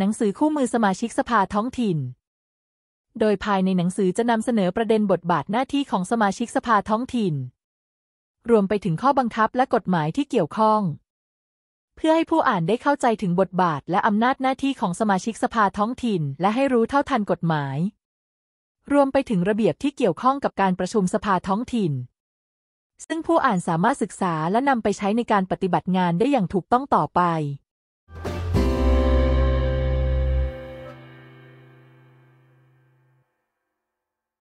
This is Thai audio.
หนังสือคู่มือสมาชิกสภาท้องถิ่น โดยภายในหนังสือจะนำเสนอประเด็นบทบาทหน้าที่ของสมาชิกสภาท้องถิ่น รวมไปถึงข้อบังคับและกฎหมายที่เกี่ยวข้อง เพื่อให้ผู้อ่านได้เข้าใจถึงบทบาทและอำนาจหน้าที่ของสมาชิกสภาท้องถิ่น และให้รู้เท่าทันกฎหมาย รวมไปถึงระเบียบที่เกี่ยวข้องกับการประชุมสภาท้องถิ่น ซึ่งผู้อ่านสามารถศึกษาและนำไปใช้ในการปฏิบัติงานได้อย่างถูกต้องต่อไป